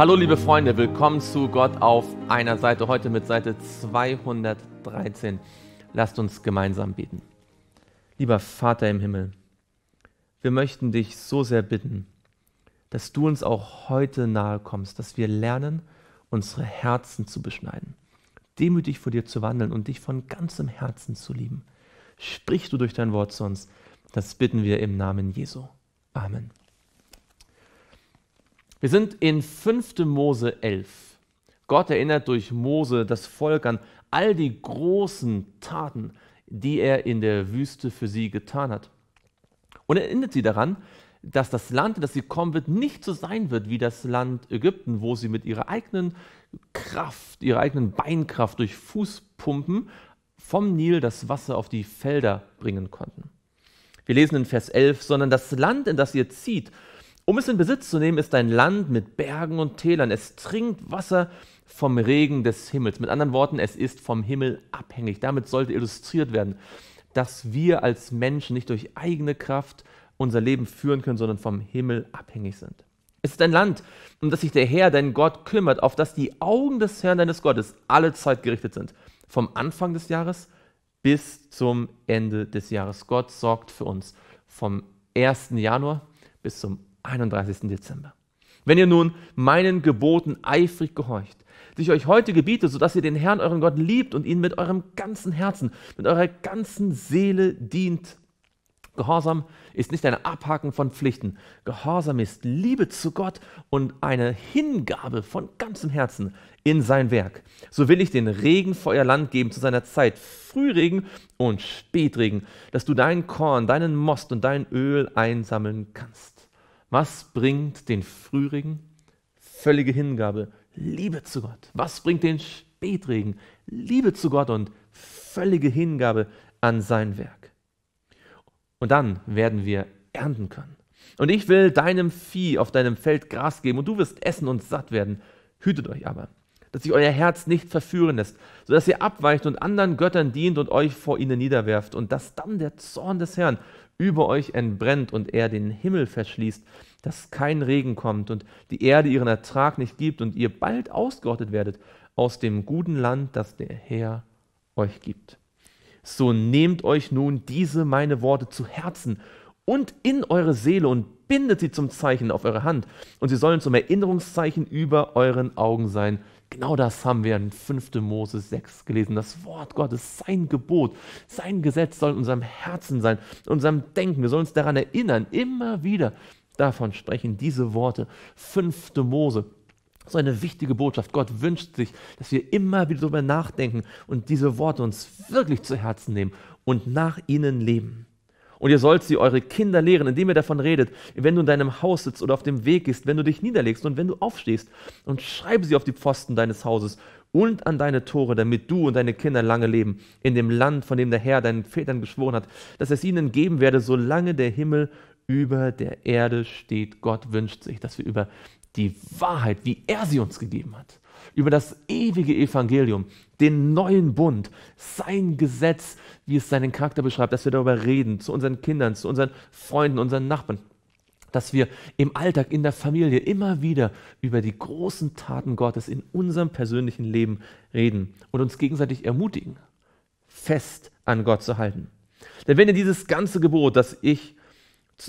Hallo liebe Freunde, willkommen zu Gott auf einer Seite, heute mit Seite 213. Lasst uns gemeinsam beten. Lieber Vater im Himmel, wir möchten dich so sehr bitten, dass du uns auch heute nahe kommst, dass wir lernen, unsere Herzen zu beschneiden, demütig vor dir zu wandeln und dich von ganzem Herzen zu lieben. Sprich du durch dein Wort zu uns, das bitten wir im Namen Jesu. Amen. Wir sind in 5. Mose 11. Gott erinnert durch Mose das Volk an all die großen Taten, die er in der Wüste für sie getan hat. Und erinnert sie daran, dass das Land, in das sie kommen wird, nicht so sein wird wie das Land Ägypten, wo sie mit ihrer eigenen Kraft, ihrer eigenen Beinkraft durch Fußpumpen vom Nil das Wasser auf die Felder bringen konnten. Wir lesen in Vers 11, sondern das Land, in das ihr zieht, um es in Besitz zu nehmen, ist ein Land mit Bergen und Tälern. Es trinkt Wasser vom Regen des Himmels. Mit anderen Worten, es ist vom Himmel abhängig. Damit sollte illustriert werden, dass wir als Menschen nicht durch eigene Kraft unser Leben führen können, sondern vom Himmel abhängig sind. Es ist ein Land, um das sich der Herr, dein Gott, kümmert, auf das die Augen des Herrn, deines Gottes, alle Zeit gerichtet sind. Vom Anfang des Jahres bis zum Ende des Jahres. Gott sorgt für uns vom 1. Januar bis zum 31. Dezember. Wenn ihr nun meinen Geboten eifrig gehorcht, die ich euch heute gebiete, sodass ihr den Herrn, euren Gott, liebt und ihn mit eurem ganzen Herzen, mit eurer ganzen Seele dient. Gehorsam ist nicht ein Abhaken von Pflichten. Gehorsam ist Liebe zu Gott und eine Hingabe von ganzem Herzen in sein Werk. So will ich den Regen vor euer Land geben zu seiner Zeit, Frühregen und Spätregen, dass du dein Korn, deinen Most und dein Öl einsammeln kannst. Was bringt den Frühregen? Völlige Hingabe, Liebe zu Gott. Was bringt den Spätregen? Liebe zu Gott und völlige Hingabe an sein Werk. Und dann werden wir ernten können. Und ich will deinem Vieh auf deinem Feld Gras geben und du wirst essen und satt werden. Hütet euch aber, dass sich euer Herz nicht verführen lässt, sodass ihr abweicht und anderen Göttern dient und euch vor ihnen niederwerft und dass dann der Zorn des Herrn über euch entbrennt und er den Himmel verschließt, dass kein Regen kommt und die Erde ihren Ertrag nicht gibt und ihr bald ausgerottet werdet aus dem guten Land, das der Herr euch gibt. So nehmt euch nun diese meine Worte zu Herzen und in eure Seele und bindet sie zum Zeichen auf eure Hand. Und sie sollen zum Erinnerungszeichen über euren Augen sein. Genau das haben wir in 5. Mose 6 gelesen. Das Wort Gottes, sein Gebot, sein Gesetz soll in unserem Herzen sein, in unserem Denken. Wir sollen uns daran erinnern, immer wieder. Davon sprechen diese Worte. 5. Mose. So eine wichtige Botschaft. Gott wünscht sich, dass wir immer wieder darüber nachdenken und diese Worte uns wirklich zu Herzen nehmen und nach ihnen leben. Und ihr sollt sie eure Kinder lehren, indem ihr davon redet, wenn du in deinem Haus sitzt oder auf dem Weg gehst, wenn du dich niederlegst und wenn du aufstehst. Und schreibe sie auf die Pfosten deines Hauses und an deine Tore, damit du und deine Kinder lange leben, in dem Land, von dem der Herr deinen Vätern geschworen hat, dass er es ihnen geben werde, solange der Himmel über der Erde steht. Gott wünscht sich, dass wir über die Wahrheit, wie er sie uns gegeben hat, über das ewige Evangelium, den neuen Bund, sein Gesetz, wie es seinen Charakter beschreibt, dass wir darüber reden, zu unseren Kindern, zu unseren Freunden, unseren Nachbarn, dass wir im Alltag, in der Familie immer wieder über die großen Taten Gottes in unserem persönlichen Leben reden und uns gegenseitig ermutigen, fest an Gott zu halten. Denn wenn ihr dieses ganze Gebot, das ich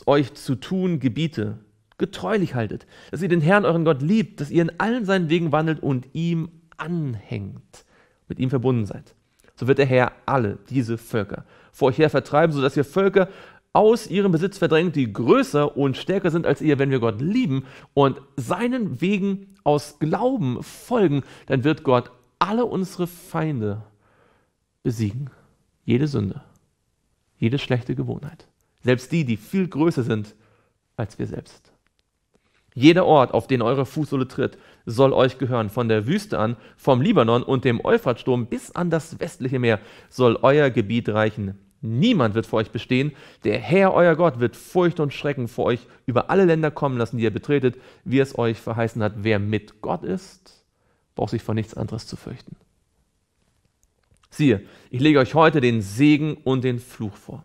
euch zu tun gebiete, getreulich haltet, dass ihr den Herrn, euren Gott, liebt, dass ihr in allen seinen Wegen wandelt und ihm anhängt, mit ihm verbunden seid. So wird der Herr alle diese Völker vor euch her vertreiben, sodass ihr Völker aus ihrem Besitz verdrängt, die größer und stärker sind als ihr, wenn wir Gott lieben und seinen Wegen aus Glauben folgen, dann wird Gott alle unsere Feinde besiegen. Jede Sünde, jede schlechte Gewohnheit, selbst die, die viel größer sind als wir selbst. Jeder Ort, auf den eure Fußsohle tritt, soll euch gehören. Von der Wüste an, vom Libanon und dem Euphratsturm bis an das westliche Meer soll euer Gebiet reichen. Niemand wird vor euch bestehen. Der Herr, euer Gott, wird Furcht und Schrecken vor euch über alle Länder kommen lassen, die ihr betretet, wie es euch verheißen hat. Wer mit Gott ist, braucht sich vor nichts anderes zu fürchten. Siehe, ich lege euch heute den Segen und den Fluch vor.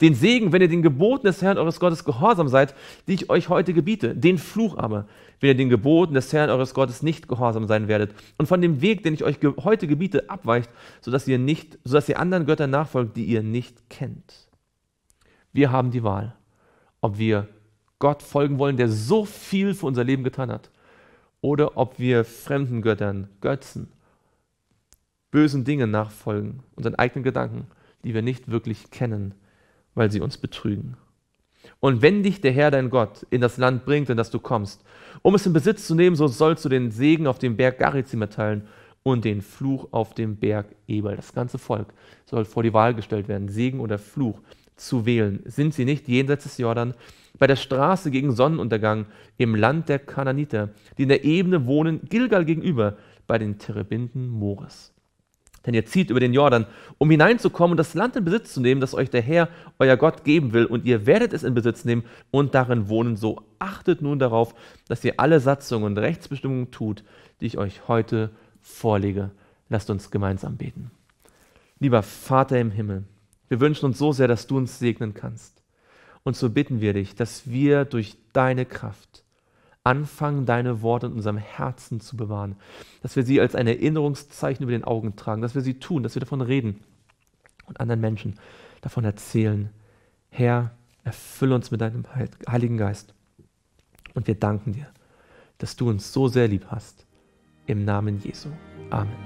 Den Segen, wenn ihr den Geboten des Herrn eures Gottes gehorsam seid, die ich euch heute gebiete. Den Fluch aber, wenn ihr den Geboten des Herrn eures Gottes nicht gehorsam sein werdet und von dem Weg, den ich euch ge heute gebiete, abweicht, sodass ihr, nicht, sodass ihr anderen Göttern nachfolgt, die ihr nicht kennt. Wir haben die Wahl, ob wir Gott folgen wollen, der so viel für unser Leben getan hat, oder ob wir fremden Göttern, Götzen, bösen Dingen nachfolgen, unseren eigenen Gedanken, die wir nicht wirklich kennen weil sie uns betrügen. Und wenn dich der Herr dein Gott in das Land bringt, in das du kommst, um es in Besitz zu nehmen, so sollst du den Segen auf dem Berg Garizim erteilen und den Fluch auf dem Berg Ebal. Das ganze Volk soll vor die Wahl gestellt werden, Segen oder Fluch zu wählen. Sind sie nicht jenseits des Jordan, bei der Straße gegen Sonnenuntergang im Land der Kananiter, die in der Ebene wohnen, Gilgal gegenüber, bei den Terebinden Moores. Denn ihr zieht über den Jordan, um hineinzukommen und das Land in Besitz zu nehmen, das euch der Herr, euer Gott, geben will. Und ihr werdet es in Besitz nehmen und darin wohnen. So achtet nun darauf, dass ihr alle Satzungen und Rechtsbestimmungen tut, die ich euch heute vorlege. Lasst uns gemeinsam beten. Lieber Vater im Himmel, wir wünschen uns so sehr, dass du uns segnen kannst. Und so bitten wir dich, dass wir durch deine Kraft anfangen, deine Worte in unserem Herzen zu bewahren. Dass wir sie als ein Erinnerungszeichen über den Augen tragen, dass wir sie tun, dass wir davon reden und anderen Menschen davon erzählen. Herr, erfülle uns mit deinem Heiligen Geist. Und wir danken dir, dass du uns so sehr lieb hast. Im Namen Jesu. Amen.